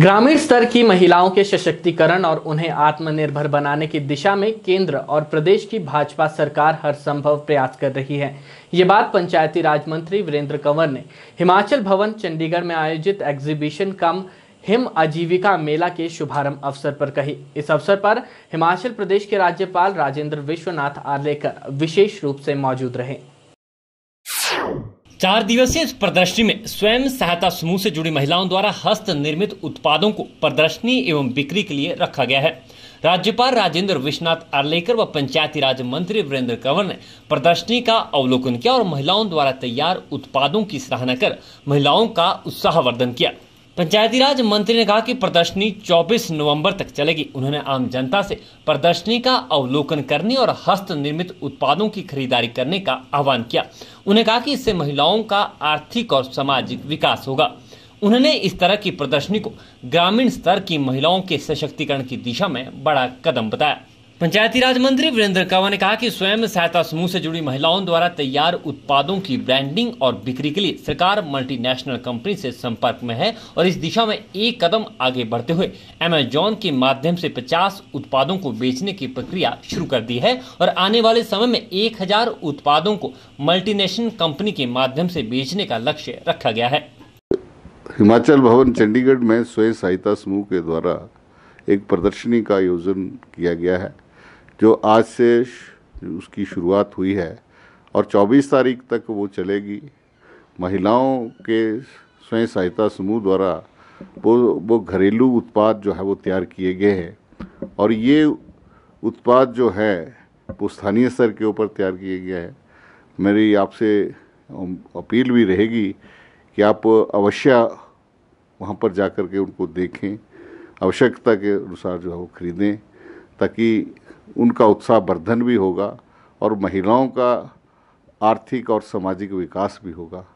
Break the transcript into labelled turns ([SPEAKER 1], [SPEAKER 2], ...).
[SPEAKER 1] ग्रामीण स्तर की महिलाओं के सशक्तिकरण और उन्हें आत्मनिर्भर बनाने की दिशा में केंद्र और प्रदेश की भाजपा सरकार हर संभव प्रयास कर रही है ये बात पंचायती राज मंत्री वीरेंद्र कंवर ने हिमाचल भवन चंडीगढ़ में आयोजित एग्जीबिशन कम हिम आजीविका मेला के शुभारंभ अवसर पर कही इस अवसर पर हिमाचल प्रदेश के राज्यपाल राजेंद्र विश्वनाथ आर्लेकर विशेष रूप से मौजूद रहे
[SPEAKER 2] चार दिवसीय इस प्रदर्शनी में स्वयं सहायता समूह से जुड़ी महिलाओं द्वारा हस्त निर्मित उत्पादों को प्रदर्शनी एवं बिक्री के लिए रखा गया है राज्यपाल राजेंद्र विश्वनाथ आर्लेकर व पंचायती राज मंत्री वीरेंद्र कंवर ने प्रदर्शनी का अवलोकन किया और महिलाओं द्वारा तैयार उत्पादों की सराहना कर महिलाओं का उत्साहवर्धन किया पंचायती राज मंत्री ने कहा कि प्रदर्शनी 24 नवंबर तक चलेगी उन्होंने आम जनता से प्रदर्शनी का अवलोकन करने और हस्त निर्मित उत्पादों की खरीदारी करने का आह्वान किया उन्हें कहा कि इससे महिलाओं का आर्थिक और सामाजिक विकास होगा उन्होंने इस तरह की प्रदर्शनी को ग्रामीण स्तर की महिलाओं के सशक्तिकरण की दिशा में बड़ा कदम बताया पंचायती राज मंत्री वीरेंद्र कंवर ने कहा कि स्वयं सहायता समूह से जुड़ी महिलाओं द्वारा तैयार उत्पादों की ब्रांडिंग और बिक्री के लिए सरकार मल्टीनेशनल कंपनी से संपर्क में है और इस दिशा में एक कदम आगे बढ़ते हुए अमेजॉन के माध्यम से 50 उत्पादों को बेचने की प्रक्रिया शुरू कर दी है और आने वाले समय में एक उत्पादों को मल्टीनेशनल कंपनी के माध्यम से बेचने का लक्ष्य रखा गया है
[SPEAKER 3] हिमाचल भवन चंडीगढ़ में स्वयं सहायता समूह के द्वारा एक प्रदर्शनी का आयोजन किया गया है जो आज से उसकी शुरुआत हुई है और 24 तारीख तक वो चलेगी महिलाओं के स्वयं सहायता समूह द्वारा वो वो घरेलू उत्पाद जो है वो तैयार किए गए हैं और ये उत्पाद जो है वो स्थानीय स्तर के ऊपर तैयार किए गए हैं मेरी आपसे अपील भी रहेगी कि आप अवश्य वहाँ पर जाकर के उनको देखें आवश्यकता के अनुसार जो है वो खरीदें ताकि उनका उत्साह वर्धन भी होगा और महिलाओं का आर्थिक और सामाजिक विकास भी होगा